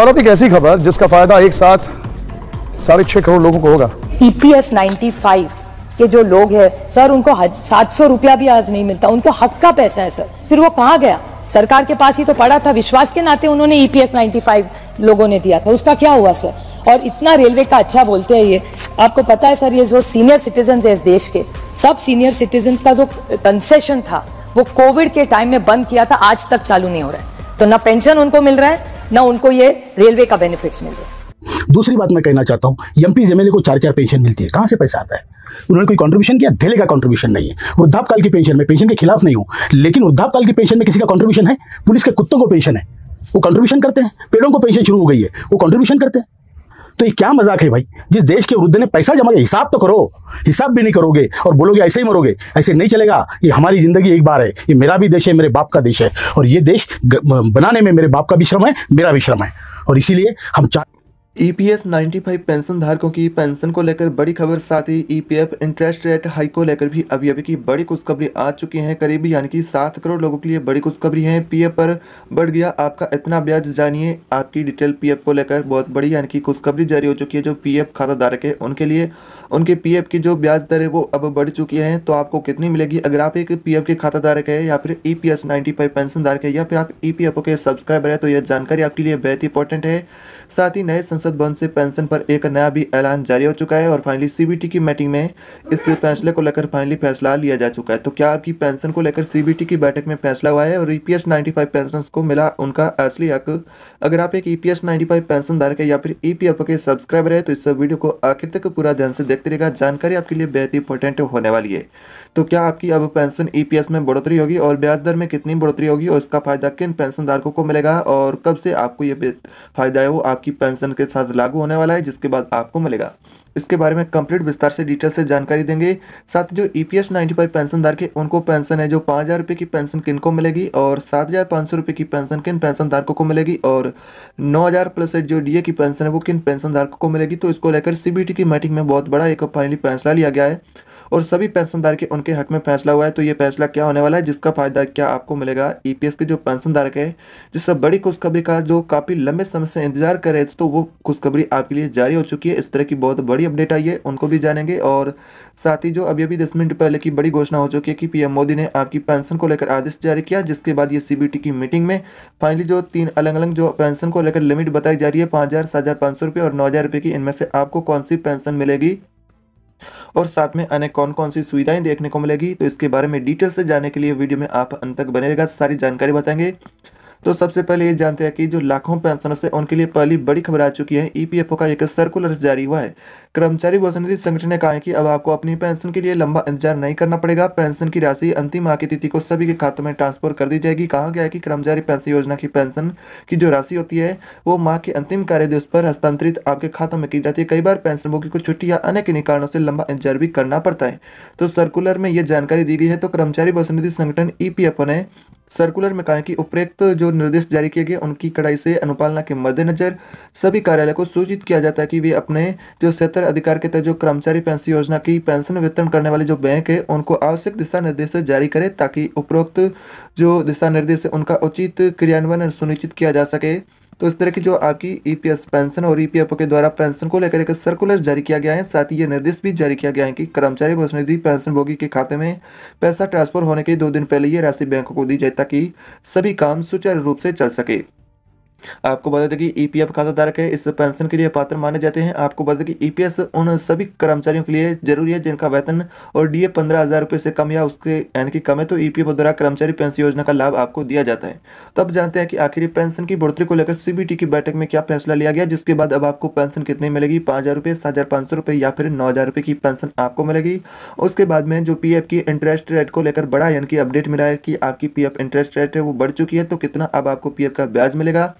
और अब एक ऐसी खबर जिसका फायदा एक साथ साढ़े छह करोड़ लोगों को होगा ईपीएस 95 के जो लोग हैं सर उनको सात सौ रुपया भी आज नहीं मिलता उनको हक का पैसा है सर फिर वो कहाँ गया सरकार के पास ही तो पड़ा था विश्वास के नाते उन्होंने ईपीएस e 95 लोगों ने दिया था उसका क्या हुआ सर और इतना रेलवे का अच्छा बोलते हैं ये आपको पता है सर ये जो सीनियर सिटीजन है इस देश के सब सीनियर सिटीजन का जो कंसेशन था वो कोविड के टाइम में बंद किया था आज तक चालू नहीं हो रहा है तो ना पेंशन उनको मिल रहा है ना उनको ये रेलवे का बेनिफिट्स मिल जाए है दूसरी बात मैं कहना चाहता हूँ एम पी एम को चार चार पेंशन मिलती है कहाँ से पैसा आता है उन्होंने कोई कंट्रीब्यूशन किया धेले का कंट्रीब्यूशन नहीं है काल की पेंशन में पेंशन के खिलाफ नहीं हूँ लेकिन काल की पेंशन में किसी का कंट्रीब्यूशन है पुलिस के कुत्तों को पेंशन है वो कंट्रीब्यूशन करते हैं पेड़ों को पेंशन शुरू हो गई है वो कंट्रीब्यूशन करते हैं तो ये क्या मजाक है भाई जिस देश के वृद्ध ने पैसा जमा हिसाब तो करो हिसाब भी नहीं करोगे और बोलोगे ऐसे ही मरोगे ऐसे नहीं चलेगा ये हमारी ज़िंदगी एक बार है ये मेरा भी देश है मेरे बाप का देश है और ये देश बनाने में मेरे बाप का भी श्रम है मेरा भी श्रम है और इसीलिए हम चाहते ईपीएस e 95 पेंशन धारकों की पेंशन को लेकर बड़ी खबर साथ ही ईपीएफ इंटरेस्ट रेट हाई को लेकर भी अभी अभी की बड़ी खुशखबरी आ चुकी है करीब यानी कि सात करोड़ लोगों के लिए बड़ी खुशखबरी है पीएफ पर बढ़ गया आपका इतना ब्याज जानिए आपकी डिटेल पीएफ को लेकर बहुत बड़ी यानी कि खुशखबरी जारी हो चुकी है जो पी खाता धारक है उनके लिए उनके पी की जो ब्याज दर है वो अब बढ़ चुकी है तो आपको कितनी मिलेगी अगर आप एक पी के खाता धारक है या फिर ई पी एस पेंशन धारक है या फिर आप ई e के सब्सक्राइबर है तो यह जानकारी आपके लिए बेहद इंपॉर्टेंट है साथ ही नए सांसद भवन से पेंशन पर एक नया भी ऐलान जारी हो चुका है और फाइनली सीबीटी की मीटिंग में इस फैसले को लेकर फाइनली फैसला लिया जा चुका है तो क्या आपकी पेंशन को लेकर सीबीटी की बैठक में फैसला हुआ है और ईपीएस 95 पेंशन को मिला उनका असली हक अगर आप एक ईपीएस 95 पेंशन धारक है या फिर ईपीएफ e के सब्सक्राइबर है तो इस वीडियो को आखिर तक पूरा ध्यान से देखते रहेगा जानकारी आपके लिए बेहद इंपॉर्टेंट होने वाली है तो क्या आपकी अब पेंशन ईपीएस e में बढ़ोतरी होगी और ब्याज दर में कितनी बढ़ोतरी होगी और इसका फायदा किन पेंशन धारकों को मिलेगा और कब से आपको ये फायदा है वो आपकी पेंशन के साथ लागू होने वाला है जिसके बाद आपको मिलेगा इसके बारे में कंप्लीट विस्तार से डिटेल से जानकारी देंगे साथ जो E P S ninety five pension धारक उनको पेंशन है जो पाँच हज़ार रुपये की पेंशन किन को मिलेगी और सात हज़ार पाँच सौ रुपये की पेंशन किन पेंशन धारकों को मिलेगी और नौ हज़ार प्लस जो डी ए की पेंशन है वो किन पेंशन धारकों को मिलेगी तो इसको लेकर सी बी टी की मीटिंग में बहुत बड़ा एक फाइनली फैसला लिया गया है और सभी पेंशनधारक के उनके हक में फैसला हुआ है तो ये फैसला क्या होने वाला है जिसका फायदा क्या आपको मिलेगा ईपीएस e के जो पेंशनधारक है जिससे बड़ी खुशखबरी का जो काफ़ी लंबे समय से इंतजार कर रहे थे तो वो खुशखबरी आपके लिए जारी हो चुकी है इस तरह की बहुत बड़ी अपडेट आई है उनको भी जानेंगे और साथ ही जो अभी अभी दस मिनट पहले की बड़ी घोषणा हो चुकी है कि पीएम मोदी ने आपकी पेंशन को लेकर आदेश जारी किया जिसके बाद ये सीबीटी की मीटिंग में फाइनली जो तीन अलग अलग जो पेंशन को लेकर लिमिट बताई जा रही है पाँच हज़ार सात हज़ार पाँच सौ रुपये और नौ हज़ार रुपये की इनमें से आपको कौन सी पेंशन मिलेगी और साथ में अनेक कौन कौन सी सुविधाएं देखने को मिलेगी तो इसके बारे में डिटेल से जानने के लिए वीडियो में आप अंत तक बने रहेगा सारी जानकारी बताएंगे तो सबसे पहले ये जानते हैं कि जो लाखों पेंशनर्स है उनके लिए पहली बड़ी खबर आ चुकी है ईपीएफओ e का एक सर्कुलर जारी हुआ है कर्मचारी वसंती संगठन ने कहा है कि अब आपको अपनी पेंशन के लिए लंबा इंतजार नहीं करना पड़ेगा पेंशन की राशि अंतिम माह तिथि को सभी के खातों में ट्रांसफर कर दी जाएगी कहा गया है कि कर्मचारी पेंशन योजना की पेंशन की जो राशि होती है वो माह के अंतिम कार्य दिवस पर हस्तांतरित आपके खातों में की जाती है कई बार पेंशन भोगी को छुट्टी या अन्य किन्हीं कारणों से लंबा इंतजार भी करना पड़ता है तो सर्कुलर में यह जानकारी दी गई है तो कर्मचारी वसंती संगठन ई e ने सर्कुलर में कहा कि उपरोक्त जो निर्देश जारी किए गए उनकी कड़ाई से अनुपालना के मद्देनजर सभी कार्यालय को सूचित किया जाता है कि वे अपने जो क्षेत्र अधिकार के तहत जो कर्मचारी पेंशन योजना की पेंशन वितरण करने वाले जो बैंक है उनको आवश्यक दिशा निर्देश जारी करें ताकि उपरोक्त जो दिशा निर्देश है उनका उचित क्रियान्वयन सुनिश्चित किया जा सके तो इस तरह की जो आपकी ईपीएस e पेंशन और ईपीएफओ e के द्वारा पेंशन को लेकर एक सर्कुलर जारी किया गया है साथ ही ये निर्देश भी जारी किया गया है कि कर्मचारी भविष्य निधि पेंशनभोगी के खाते में पैसा ट्रांसफर होने के दो दिन पहले ये राशि बैंकों को दी जाए ताकि सभी काम सुचारू रूप से चल सके आपको बता दें कि ईपीएफ e खाता धारक है इस पेंशन के लिए पात्र माने जाते हैं आपको बता दें कि ईपीएस e उन सभी कर्मचारियों के लिए जरूरी है जिनका वेतन और डीए पंद्रह हज़ार रुपए से कम या उसके यानी कि कम है तो ईपीएफ e द्वारा कर्मचारी पेंशन योजना का लाभ आपको दिया जाता है तो अब जानते हैं कि आखिर पेंशन की बढ़ोतरी को लेकर सीबीटी की बैठक में क्या फैसला लिया गया जिसके बाद अब आपको पेंशन कितनी मिलेगी पाँच हज़ार रुपए सात हज़ार पांच सौ रुपए या फिर नौ हज़ार रुपए की पेंशन आपको मिलेगी उसके बाद में जो एफ की इंटरेस्ट रेट को लेकर बड़ा यानी कि अपडेट मिला है कि आपकी एफ इंटरेस्ट रेट है वो बढ़ चुकी है तो कितना अब आपको एफ का ब्याज मिलेगा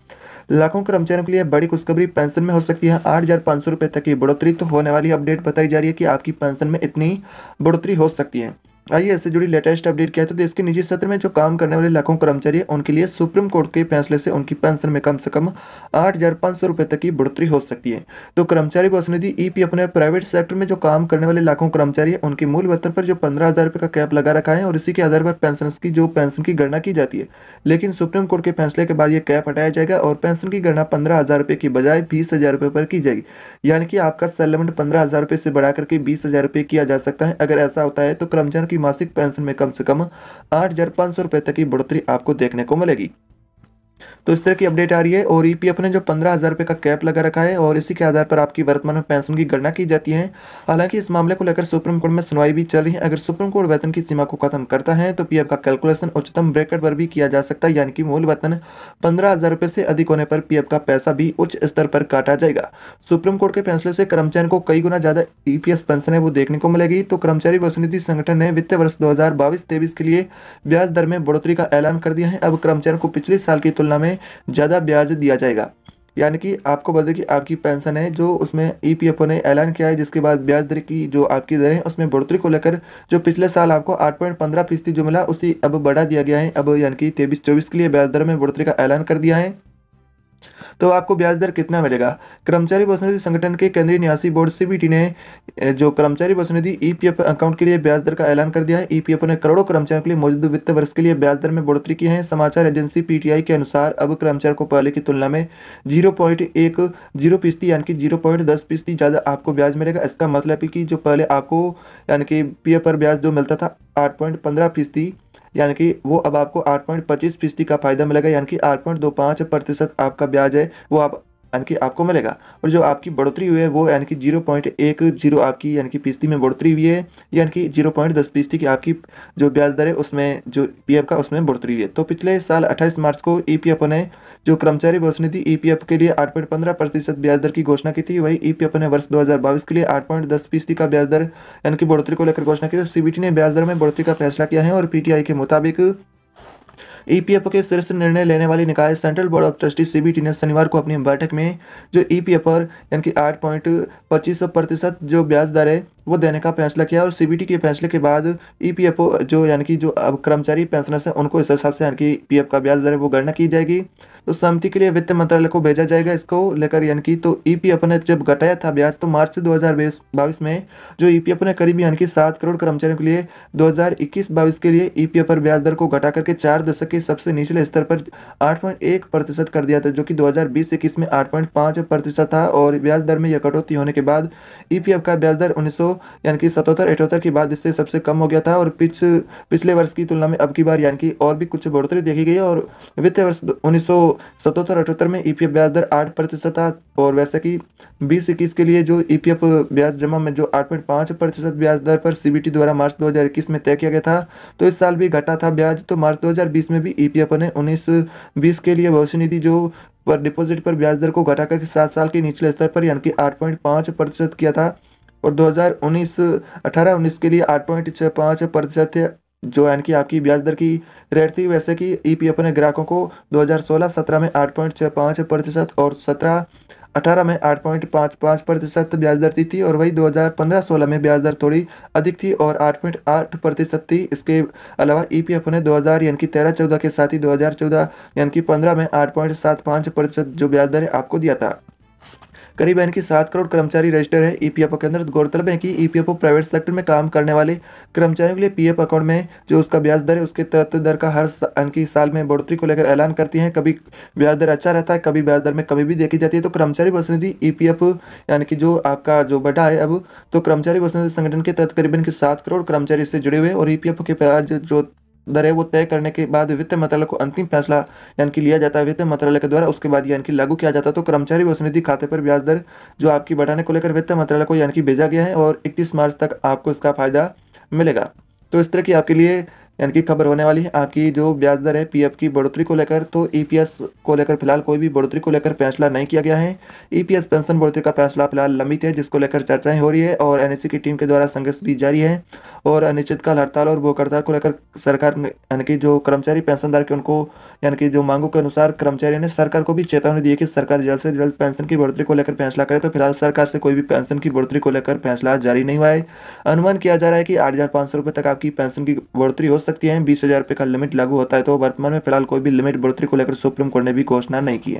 लाखों कर्मचारियों के लिए बड़ी खुशखबरी पेंशन में हो सकती है आठ हजार पाँच सौ रुपये तक की बढ़ोतरी तो होने वाली अपडेट बताई जा रही है कि आपकी पेंशन में इतनी बढ़ोतरी हो सकती है आइए इससे जुड़ी लेटेस्ट अपडेट क्या है तो देश के निजी सत्र में जो काम करने वाले लाखों कर्मचारी हैं उनके लिए सुप्रीम कोर्ट के फैसले से उनकी पेंशन में कम से कम आठ हज़ार पाँच सौ रुपये तक की बढ़ोतरी हो सकती है तो कर्मचारी भविष्य निधि ई e पी अपने प्राइवेट सेक्टर में जो काम करने वाले लाखों कर्मचारी हैं उनके मूल वेतन पर जो पंद्रह हज़ार रुपये का कैप लगा रखा है और इसी के आधार पर पेंशन की जो पेंशन की गणना की जाती है लेकिन सुप्रीम कोर्ट के फैसले के बाद ये कैप हटाया जाएगा और पेंशन की गणना पंद्रह हज़ार रुपये की बजाय बीस हज़ार रुपये पर की जाएगी यानी कि आपका सेलमेंट पंद्रह हज़ार रुपये से बढ़ा करके बीस हज़ार रुपये किया जा सकता है अगर ऐसा होता है तो कर्मचारी आपकी मासिक पेंशन में कम से कम आठ हज़ार पांच सौ रुपए तक की बढ़ोतरी आपको देखने को मिलेगी तो इस तरह की अपडेट आ रही है और ईपीएफ e ने जो पंद्रह हज़ार रुपये का कैप लगा रखा है और इसी के आधार पर आपकी वर्तमान में पेंशन की गणना की जाती है हालांकि इस मामले को लेकर सुप्रीम कोर्ट में सुनवाई भी चल रही है अगर सुप्रीम कोर्ट वेतन की सीमा को खत्म करता है तो पीएफ का कैलकुलेशन उच्चतम ब्रैकेट पर भी किया जा सकता है यानी कि मूल वेतन पंद्रह हज़ार रुपये से अधिक होने पर एफ का पैसा भी उच्च स्तर पर काटा जाएगा सुप्रीम कोर्ट के फैसले से कर्मचारियों को कई गुना ज़्यादा ई पेंशन है वो देखने को मिलेगी तो कर्मचारी वसुनिधि संगठन ने वित्त वर्ष दो हज़ार के लिए ब्याज दर में बढ़ोतरी का ऐलान कर दिया है अब कर्मचारियों को पिछले साल की तुलना में में ज़्यादा ब्याज दिया जाएगा यानी कि आपको बता दें कि आपकी पेंशन है जो उसमें ई e ने ऐलान किया है जिसके बाद ब्याज दर की जो आपकी दर है उसमें बढ़ोतरी को लेकर जो पिछले साल आपको आठ पॉइंट पंद्रह फीसदी जो मिला उसी अब बढ़ा दिया गया है अब यानी कि तेईस चौबीस के लिए ब्याज दर में बढ़ोतरी का ऐलान कर दिया है तो आपको ब्याज दर कितना मिलेगा कर्मचारी बस संगठन के केंद्रीय न्यासी बोर्ड सीबीटी ने जो कर्मचारी बस ईपीएफ अकाउंट के लिए ब्याज दर का ऐलान कर दिया है ईपीएफ e ने करोड़ों कर्मचारियों के लिए मौजूदा वित्त वर्ष के लिए ब्याज दर में बढ़ोतरी की है समाचार एजेंसी पीटीआई के अनुसार अब कर्मचारियों को पहले की तुलना में जीरो पॉइंट एक जीरो फीसदी यानी कि जीरो पॉइंट दस फीसदी ज़्यादा आपको ब्याज मिलेगा इसका मतलब है कि जो पहले आपको यानी कि पी पर ब्याज जो मिलता था आठ पॉइंट पंद्रह फीसदी यानी कि वो अब आपको आठ पॉइंट पच्चीस फीसदी का फायदा मिलेगा यानी कि आठ पॉइंट दो पाँच प्रतिशत आपका ब्याज है वो आप यानी कि आपको मिलेगा और जो आपकी बढ़ोतरी हुई है वो यानी कि जीरो पॉइंट एक जीरो आपकी यानी कि फीसदी में बढ़ोतरी हुई है यानी कि जीरो पॉइंट दस फीसदी की आपकी जो ब्याज दर है उसमें जो पी e का उसमें बढ़ोतरी हुई है तो पिछले साल अट्ठाईस मार्च को ई e ने जो कर्मचारी भविष्य निधि ई e के लिए आठ पॉइंट पंद्रह प्रतिशत ब्याज दर की घोषणा की थी वही ई ने वर्ष दो के लिए आठ पॉइंट दस फीसदी का ब्याज दर यानी कि बढ़ोतरी को लेकर घोषणा की तो सी ने ब्याज दर में बढ़ोतरी का फैसला किया है और पी के मुताबिक ईपीएफओ e के शीर्ष निर्णय लेने वाली निकाय central board of trustee CBT ने शनिवार को अपनी बैठक में जो ईपीएफ e पर यानी कि आठ पॉइंट पच्चीस प्रतिशत जो ब्याज दर है वो देने का फैसला किया और सीबीटी के फैसले के बाद ई e जो यानी कि जो अब कर्मचारी पेंशनर्स हैं उनको इस हिसाब से यानी कि पी e का ब्याज दर है वो गणना की जाएगी तो समिति के लिए वित्त मंत्रालय को भेजा जाएगा इसको लेकर यानी कि तो ई e ने जब घटाया था ब्याज तो मार्च दो बाईस में जो ई ने करीब यानी कि सात करोड़ कर्मचारियों के लिए दो हज़ार के लिए ई पर ब्याज दर को घटा करके चार दशक के सबसे निचले स्तर पर आठ प्रतिशत कर दिया था जो कि दो हज़ार में आठ प्रतिशत था और ब्याज दर में यह कटौती होने के बाद ई का ब्याज दर उन्नीस सौ यानी कि सतहत्तर अठहत्तर की बाद इससे सबसे कम हो गया था और पिछ पिछले वर्ष की तुलना में अब की बार यानी कि और भी कुछ बढ़ोतरी देखी गई और वित्तीय वर्ष उन्नीस सौ सतहत्तर अठहत्तर में ई e ब्याज दर आठ प्रतिशत था और वैसे कि बीस इक्कीस के लिए जो ई e ब्याज जमा में जो आठ पॉइंट पाँच प्रतिशत ब्याज दर पर सीबीटी द्वारा मार्च 2021 में तय किया गया था तो इस साल भी घटा था ब्याज तो मार्च 2020 में भी ईपीएफ e ने उन्नीस बीस के लिए भविष्य निधि जो पर डिपॉजिट पर ब्याज दर को घटाकर सात साल के निचले स्तर पर यानी कि आठ पॉइंट पाँच प्रतिशत किया था और 2019 18 19 के लिए आठ पॉइंट छः पाँच प्रतिशत जो यानी कि आपकी ब्याज दर की रेट थी वैसे कि ईपीएफ e ने ग्राहकों को 2016-17 में आठ पॉइंट छः पाँच प्रतिशत और 17 18 में आठ पॉइंट पाँच पाँच प्रतिशत ब्याज दर थी और वही 2015-16 में ब्याज दर थोड़ी अधिक थी और आठ पॉइंट आठ प्रतिशत थी इसके अलावा ईपीएफ e ने 2000 यानी कि तेरह चौदह के साथ ही दो यानी कि पंद्रह में आठ पॉइंट सात पाँच प्रतिशत जो ब्याज दर आपको दिया था करीब कि सात करोड़ कर्मचारी रजिस्टर है ई पी एफ ओ के अंदर तो गौरतलब है कि E P F O private sector में काम करने वाले कर्मचारियों के लिए पी एफ अकाउंट में जो उसका ब्याज दर है उसके तहत दर का हर इनकी साल में बढ़ोतरी को लेकर ऐलान करती है कभी ब्याज दर अच्छा रहता है कभी ब्याज दर में कमी भी देखी जाती है तो कर्मचारी प्रतिनिधि एफ e यानी कि जो आपका जो बटा है अब तो कर्मचारी प्रतिनिधि संगठन के तहत करीबन के सात करोड़ कर्मचारी इससे जुड़े हुए और ई पी एफ के ब्याज जो दर है वो तय करने के बाद वित्त मंत्रालय को अंतिम फैसला यानी कि लिया जाता है वित्त मंत्रालय के द्वारा उसके बाद यानी कि लागू किया जाता है तो कर्मचारी भविष्य निधि खाते पर ब्याज दर जो आपकी बढ़ाने को लेकर वित्त मंत्रालय को यानी कि भेजा गया है और इकतीस मार्च तक आपको इसका फायदा मिलेगा तो इस तरह की आपके लिए यानी कि खबर होने वाली है आपकी जो ब्याज दर है पीएफ की बढ़ोतरी को लेकर तो ईपीएस e को लेकर फिलहाल कोई भी बढ़ोतरी को लेकर फैसला नहीं किया गया है ईपीएस e पेंशन बढ़ोतरी का फैसला फिलहाल लंबित है जिसको लेकर चर्चाएं हो रही है और एनएससी e की टीम के द्वारा संघर्ष भी जारी है और अनिश्चितकाल हड़ताल और भूख हड़ताल को लेकर सरकार यानी कि जो कर्मचारी पेंशनदार के उनको यानी कि जो मांगों के अनुसार कर्मचारियों ने सरकार को भी चेतावनी दी है कि सरकार जल्द से जल्द पेंशन की बढ़ोतरी को लेकर फैसला करे तो फिलहाल सरकार से कोई भी पेंशन की बढ़ोतरी को लेकर फैसला जारी नहीं हुआ है अनुमान किया जा रहा है कि आठ तक आपकी पेंशन की बढ़ोतरी हो सकती हैं बीस हजार रुपये का लिमिट लागू होता है तो वर्तमान में फिलहाल कोई भी लिमिट बढ़ोतरी को लेकर सुप्रीम कोर्ट ने भी घोषणा नहीं की है